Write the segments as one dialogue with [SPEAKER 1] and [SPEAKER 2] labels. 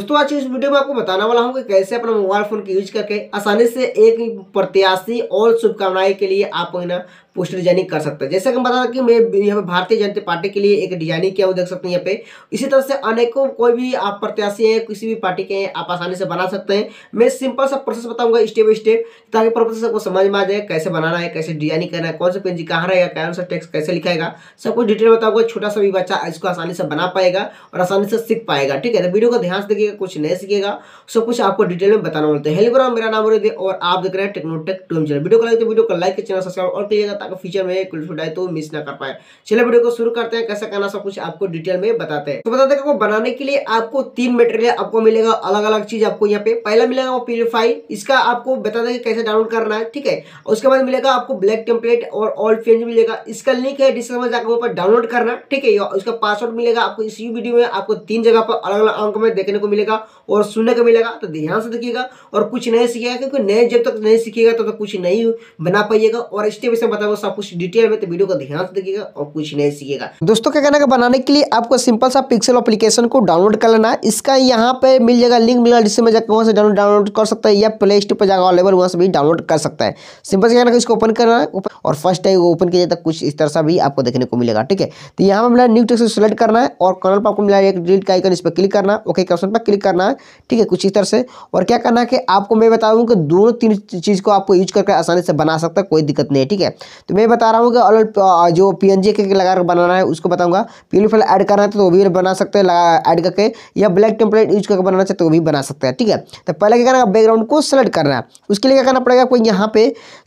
[SPEAKER 1] दोस्तों आज इस वीडियो में आपको बताने वाला हूँ कि कैसे अपना मोबाइल फ़ोन की यूज करके आसानी से एक प्रत्याशी और शुभकामनाएं के लिए आप ना पोस्टर डिजाइनिंग कर सकते हैं जैसे कि हम बता कि मैं यहाँ पे भारतीय जनता पार्टी के लिए एक डिजाइनिंग किया हुआ देख सकते हैं यहाँ पे इसी तरह से अनेकों कोई भी आप प्रत्याशी हैं किसी भी पार्टी के हैं आप आसानी से बना सकते हैं मैं सिंपल सा प्रोसेस बताऊंगा स्टेप बाई स्टेप ताकि प्रोसेस को समझ में आ जाए कैसे बनाना है कैसे डिजाइनिंग करना है कौन सा पेंजी कहाँ रहेगा कौन सा टेक्स कैसे लिखाएगा सब कुछ डिटेल बताऊंगा छोटा सा भी बच्चा इसको आसानी से बना पाएगा और आसानी से सीख पाएगा ठीक है तो वीडियो को ध्यान से देखिएगा सीखेगा कुछ नहीं सीखेगा सब कुछ आपको डिटेल में बताना बोलते है हेलो मेरा नाम रोहित और आप देख रहे हैं टेक्नोटेक टूम चैनल वीडियो को लाइक तो वीडियो को लाइक चैनल सब्सक्राइब और करिएगा ताकि फ्यूचर में कोई वीडियो तो मिस ना कर पाए चलिए वीडियो को शुरू करते हैं कैसे करना सब कुछ आपको डिटेल में बताते हैं तो बताते हैं बनाने के लिए आपको तीन मेटेरियल आपको मिलेगा अलग अलग चीज आपको यहाँ पे पहला मिलेगा वो प्यूरिफाई इसका आपको बता दें कैसे डाउनलोड करना है ठीक है उसके बाद मिलेगा आपको ब्लैक टेम्पलेट और ऑल पेंज मिलेगा इसका लिंक है डिस्क्रिप्शन में जाकर ऊपर डाउनलोड करना ठीक है उसका पासवर्ड मिलेगा आपको इसी वीडियो में आपको तीन जगह पर अलग अलग अंक में देखने को मिलेगा मिलेगा और सुनने को मिलेगा तो ध्यान से देखिएगा और कुछ नए सीखेगा क्योंकि नए जब तक नहीं सीखिएगा तब तक कुछ नहीं बना पाइएगा और स्टेप स्टेप बताऊंगा सब कुछ डिटेल में तो वीडियो को ध्यान से देखिएगा और कुछ नए सीखेगा दोस्तों क्या कहना है बनाने के लिए आपको सिंपल सा पिक्सल एप्लीकेशन को डाउनलोड कर लेना इसका यहाँ पे मिल जाएगा लिंक मिलेगा जिससे मैं जाकर वहाँ से डाउनलोड डाउनलोड कर सकता है या प्ले स्टोर पर जाकर अवेलेबल वहाँ से भी डाउनलोड कर सकता है सिंपल से कहना इसको ओपन करना है और फर्स्ट टाइम ओपन किया जाए तो कुछ इस तरह से भी आपको देखने को मिलेगा ठीक है तो यहाँ पर मिला न्यू टेक्स सेलेक्ट करना है और कर्नल पर आपको मिला एक डिलीट का आइकन इस पर क्लिक करना ओके ऑप्शन पर पर क्लिक करना है ठीक है कुछ इस तरह से और क्या करना है कि आपको मैं बता दूँ कि दोनों तीन चीज़ को आपको यूज करके आसानी से बना सकता है कोई दिक्कत नहीं है ठीक है तो मैं बता रहा हूँ कि ऑल जो पी एन जी के लगा कर बनाना है उसको बताऊँगा पी फाइल ऐड करना है तो वो भी बना सकते हैं ऐड करके या ब्लैक टेम्पलेट यूज करके बनाना चाहते तो भी बना सकते हैं ठीक है तो पहले क्या करना बैकग्राउंड को सेलेक्ट करना है उसके लिए क्या करना पड़ेगा कोई यहाँ पे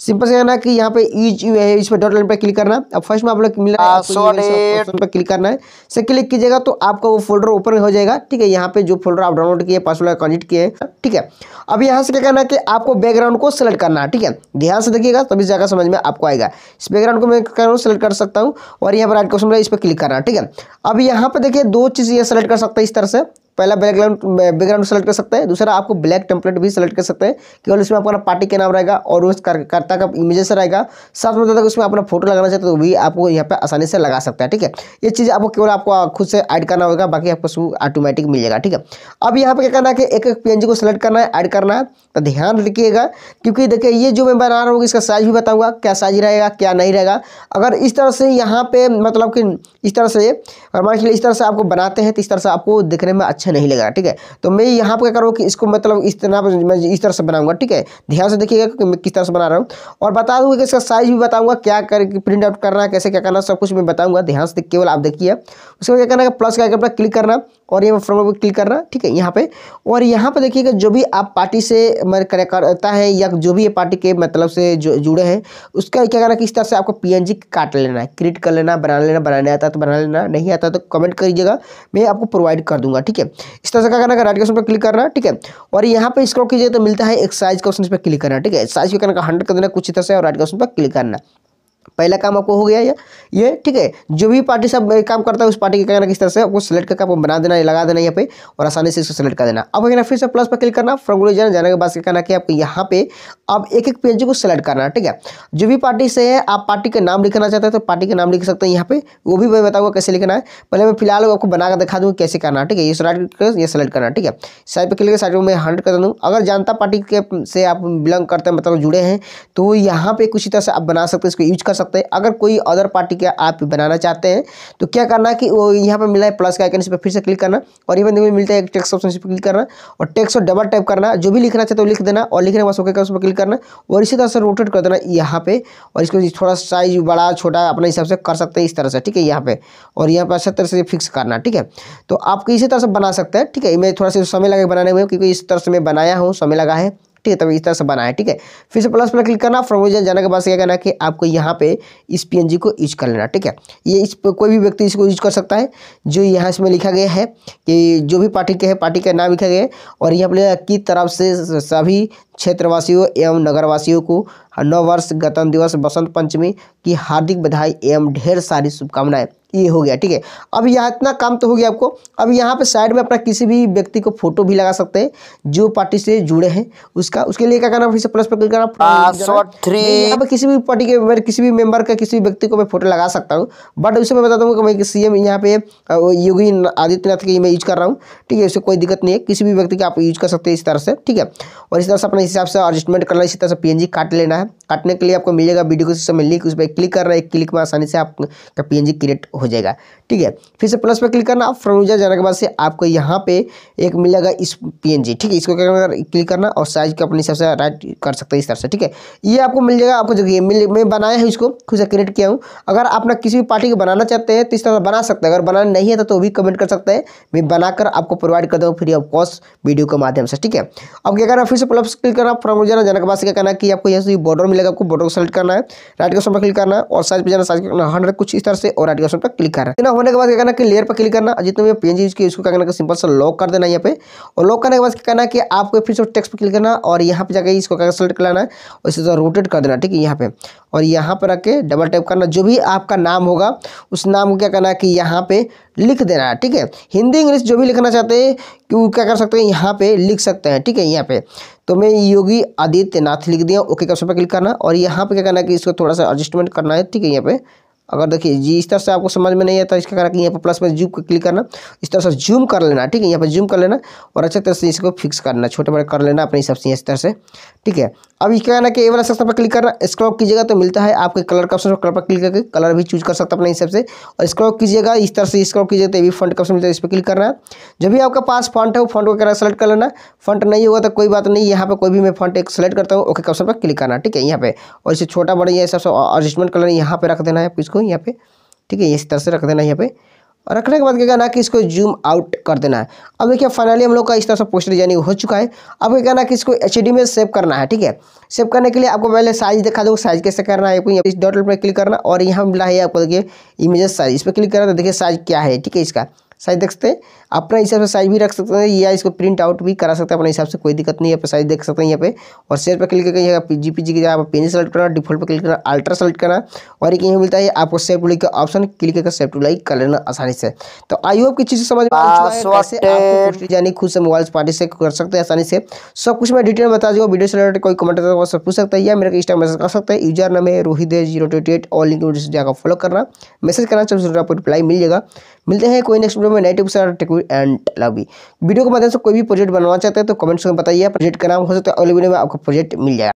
[SPEAKER 1] सिंपल से कहना कि यहाँ पे है इस पर डॉट लाइन पर क्लिक करना अब फर्स्ट में आप लोग मिल रहा है क्लिक करना है से क्लिक कीजिएगा तो आपका वो फोल्डर ओपन हो जाएगा ठीक है यहाँ पे जो फोल्डर पर आप डाउनलोड किए पासवर्ड कनेक्ट किए ठीक है अब यहाँ से क्या करना है कि आपको बैकग्राउंड को सेलेक्ट करना है ठीक है ध्यान से देखिएगा तभी जगह समझ में आपको आएगा इस बैकग्राउंड को मैं कर रहा सेलेक्ट कर सकता हूँ और यहाँ पर आज क्वेश्चन इस पर क्लिक करना है ठीक है अब यहाँ पर देखिए दो चीज़ ये सेलेक्ट कर सकते हैं इस तरह से पहला बैकग्राउंड बैकग्राउंड सेलेक्ट कर सकते हैं दूसरा आपको ब्लैक टेम्पलेट भी सेलेक्ट कर सकते हैं केवल उसमें अपना पार्टी का नाम रहेगा और उस कार्यकर्ता का इमेजेस रहेगा साथ में तक उसमें अपना फोटो लगाना चाहते तो भी आपको यहाँ पर आसानी से लगा सकता है ठीक है ये चीज़ आपको केवल आपको खुद से ऐड करना होगा बाकी आपको सब ऑटोमेटिक मिल जाएगा ठीक है अब यहाँ पर क्या करना है कि एक एक पी को सेलेक्ट करना है ऐड करना है तो ध्यान रखिएगा क्योंकि देखिए ये जो मैं बना रहा हूँ इसका साइज भी बताऊँगा क्या साइज रहेगा क्या नहीं रहेगा अगर इस तरह से यहाँ पे मतलब कि इस तरह से हमारे इस तरह से आपको बनाते हैं तो इस तरह से आपको देखने में अच्छा अच्छा नहीं लगेगा ठीक है तो मैं यहाँ पर क्या करूँ कि इसको मतलब इस तरह मैं इस तरह से बनाऊंगा ठीक है ध्यान से देखिएगा कि मैं किस तरह से बना रहा हूँ और बता दूँगा कि इसका साइज भी बताऊँगा क्या कर प्रिंट आउट करना है कैसे क्या करना सब कुछ मैं बताऊँगा ध्यान से केवल आप देखिए उसके बाद क्या करना है प्लस का क्लिक करना और ये फ्रॉम पर क्लिक करना ठीक है यहाँ पे और यहाँ पे देखिएगा जो भी आप पार्टी से करता है या जो भी ये पार्टी के मतलब से जो जुड़े हैं उसका क्या करना किस तरह से आपको पी काट लेना है क्रिएट कर लेना बना लेना बनाने आता है तो बना लेना नहीं आता तो कमेंट करिएगा मैं आपको प्रोवाइड कर दूंगा ठीक है इस तरह से क्या करना है राइट क्वेश्चन पर क्लिक करना है ठीक है और यहाँ पे स्क्रॉल कीजिए तो मिलता है एक्सरसाइज क्वेश्चन पर क्लिक करना ठीक है एक्सरसाइज क्या करना हंड्रेड कर देना कुछ तरह से और राइट क्वेश्चन पर क्लिक करना पहला काम आपको हो गया ये ये ठीक है जो भी पार्टी सब काम करता है उस पार्टी के कहना किस तरह से आपको सेलेक्ट करके आपको बना देना लगा देना यहाँ पे और आसानी से इसको सेलेक्ट कर देना अब कहना फिर से प्लस पर क्लिक करना फ्रॉम जाना जाने के बाद कहना कि आपको यहाँ पे आप एक एक पेज को सेलेक्ट करना ठीक है जो भी पार्टी से है आप पार्टी का नाम लिखना चाहते हैं तो पार्टी का नाम लिख सकते हैं यहाँ पे वो भी मैं बताऊँगा कैसे लिखना है पहले मैं फिलहाल आपको बनाकर दिखा दूँगा कैसे करना ठीक है ये सेलेक्ट कर ये सेलेक्ट करना ठीक है साइड पर क्लिक कर साइड में हंड्रेड कर दूँ अगर जनता पार्टी के से आप बिलोंग करते हैं मतलब जुड़े हैं तो यहाँ पे कुछ तरह से आप बना सकते हैं इसको यूज कर सकते सकते हैं अगर कोई अदर पार्टी का आप बनाना चाहते हैं तो क्या करना कि वो यहाँ पर मिला है प्लस का आइकन इस पर फिर से क्लिक करना और यहाँ पर मिलता है टेक्स ऑप्शन इस पर क्लिक करना और टेक्स और डबल टाइप करना जो भी लिखना चाहते हो लिख देना और लिखने के बाद ओके उस पर क्लिक करना और इसी तरह से रोटेट कर देना यहाँ पे और इसको थोड़ा साइज बड़ा छोटा अपने हिसाब से कर सकते हैं इस तरह से ठीक है यहाँ पे और यहाँ पर अच्छा तरह से फिक्स करना ठीक है तो आप इसी तरह से बना सकते हैं ठीक है मैं थोड़ा सा समय लगा बनाने में क्योंकि इस तरह से मैं बनाया हूँ समय लगा है ठीक है तभी इस तरह से बना है ठीक है फिर से प्लस पर क्लिक करना फ्रोमोजन जाने के बाद क्या करना कि आपको यहाँ पे इस पी को यूज कर लेना ठीक है ये इस कोई भी व्यक्ति इसको यूज कर सकता है जो यहाँ इसमें लिखा गया है कि जो भी पार्टी के है पार्टी का नाम लिखा गया है और यहाँ पर की तरफ से सभी क्षेत्रवासियों एवं नगरवासियों को नववर्ष गणतंत्र दिवस बसंत पंचमी की हार्दिक बधाई एवं ढेर सारी शुभकामनाएं ये हो गया ठीक है अब यहाँ इतना काम तो हो गया आपको अब यहाँ पे साइड में अपना किसी भी व्यक्ति को फोटो भी लगा सकते हैं जो पार्टी से जुड़े हैं उसका उसके लिए क्या करना फिर से प्लस पर क्लिक करना यहाँ किसी भी पार्टी के किसी भी मेंबर का किसी भी व्यक्ति को मैं फोटो लगा सकता हूँ बट उसे मैं बताता हूँ कि मैं सी एम यहाँ पे योगी आदित्यनाथ की मैं यूज कर रहा हूँ ठीक है उससे कोई दिक्कत नहीं है किसी भी व्यक्ति का आप यूज कर सकते हैं इस तरह से ठीक है और इस तरह से अपने अपने हिसाब से एडजस्टमेंट करना इसी तरह से पीएनजी काट लेना है काटने के लिए आपको मिलेगा वीडियो के सिस्टम लिंक उस पर क्लिक करना है क्लिक में आसानी से आपका पीएनजी क्रिएट हो जाएगा ठीक है फिर से प्लस पर क्लिक करना फ्रॉम यूजर जाने के बाद से आपको यहाँ पे एक मिलेगा इस पीएनजी ठीक है इसको क्या करना क्लिक करना और साइज को अपने हिसाब से राइट कर सकते हैं इस तरह से ठीक है ये आपको मिल जाएगा आपको जो मिल मैं बनाया है इसको खुद से क्रिएट किया हूँ अगर आप ना किसी भी पार्टी को बनाना चाहते हैं तो इस तरह बना सकते हैं अगर बनाना नहीं है तो, तो भी कमेंट कर सकते हैं मैं बनाकर आपको प्रोवाइड कर दूँ फ्री ऑफ कॉस्ट वीडियो के माध्यम से ठीक है अब क्या करना फिर से प्लस क्लिक क्लिक करना फॉर्म हो जाना जनक के का कहना कि आपको यहाँ से बॉर्डर मिलेगा आपको बॉर्डर को सेलेक्ट करना है राइट के ऑप्शन पर क्लिक करना और साइज पर जाना साइज करना हंड्रेड कुछ इस तरह से और राइट के ऑप्शन पर क्लिक करना है होने के बाद क्या करना कि लेयर पर क्लिक करना जितने भी पेन यूज किया उसको क्या करना सिंपल से लॉक कर देना यहाँ पे और लॉक करने के बाद क्या करना कि आपको फिर से टेक्स पर क्लिक करना और यहाँ पर जाकर इसको क्या सेलेक्ट कराना है और इसे रोटेट कर देना ठीक है यहाँ पे और यहाँ पर रख के डबल टैप करना जो भी आपका नाम होगा उस नाम को क्या करना है कि यहाँ पे लिख देना है ठीक है हिंदी इंग्लिश जो भी लिखना चाहते हैं कि क्या कर सकते हैं यहाँ पे लिख सकते हैं ठीक है यहाँ पे तो मैं योगी आदित्यनाथ लिख दिया ओके कैप्शन पर क्लिक करना और यहाँ पे क्या करना है कि इसको थोड़ा सा एडजस्टमेंट करना है ठीक है यहाँ पे अगर देखिए जी इस तरह से आपको समझ में नहीं आता इसका कारण कि यहाँ पर प्लस में जूम क्लिक करना इस तरह से जूम कर लेना ठीक है यहाँ पर जूम कर लेना और अच्छे तरह से इसको फिक्स करना छोटे बड़े कर लेना अपने हिसाब से इस तरह से ठीक है अब इसका कहना कि ए वाला सेक्शन पर क्लिक करना स्क्रॉप कीजिएगा तो मिलता है आपके कलर का ऑप्शन कलर पर क्लिक करके कलर भी चूज कर सकता अपने हिसाब से और स्क्रॉप कीजिएगा इस तरह से स्क्रॉप कीजिएगा तो भी फंड का ऑप्शन मिलता है इस पर क्लिक करना जब भी आपके पास फंड है वो फंड को क्या सेलेक्ट कर लेना फंड नहीं होगा तो कोई बात नहीं यहाँ पर कोई भी मैं फंड एक सेलेक्ट करता हूँ ओके ऑप्शन पर क्लिक करना ठीक है यहाँ पर और इसे छोटा बड़ा ये सबसे एडजस्टमेंट कलर यहाँ पे रख देना है इसको यहाँ पे ठीक है इस तरह से रख देना है यहाँ पे और रखने के बाद क्या कहना कि इसको जूम आउट कर देना है अब देखिए फाइनली हम लोग का इस तरह से पोस्टर डिजाइनिंग हो चुका है अब क्या कहना कि इसको एच में सेव करना है ठीक है सेव करने के लिए आपको पहले साइज दिखा दो साइज कैसे करना है आपको यहाँ इस डॉट पर क्लिक करना और यहाँ मिला है आपको देखिए इमेज साइज इस पर क्लिक करना तो देखिए साइज क्या है ठीक है इसका साइज देख सकते हैं अपना हिसाब से साइज भी रख सकते हैं या इसको प्रिंट आउट भी करा सकते हैं अपने हिसाब से कोई दिक्कत नहीं है पे साइज देख सकते हैं यहाँ पे और शेयर पर क्लिक करके यहाँ जी पी जी की आप पेन सेलेक्ट करना डिफॉल्ट पर क्लिक करना अल्ट्रा सेलेक्ट करना और एक यही मिलता है आपको सेव टू लाइक का ऑप्शन क्लिक करके सेव टू लाइक कर लेना आसानी से तो आई होप की चीज़ समझ में खुद से मोबाइल पार्टी से कर सकते हैं आसानी से सब कुछ मैं डिटेल बता दूँगा वीडियो से रिलेटेड कोई कमेंट तो सब पूछ सकता है या मेरे इंस्टा मैसेज कर सकता है यूजर नाम है रोहित जीरो ट्वेंटी एट और लिंक जाकर फॉलो करना मैसेज करना चाहिए आपको रिप्लाई मिल जाएगा मिलते हैं कोई नेक्स्ट वीडियो में नई टिप्स एंड लवी वीडियो के माध्यम से कोई भी प्रोजेक्ट बनाना चाहते हैं तो कमेंट्स में बताइए प्रोजेक्ट का नाम हो सकता है अगले वीडियो में आपको प्रोजेक्ट मिल जाएगा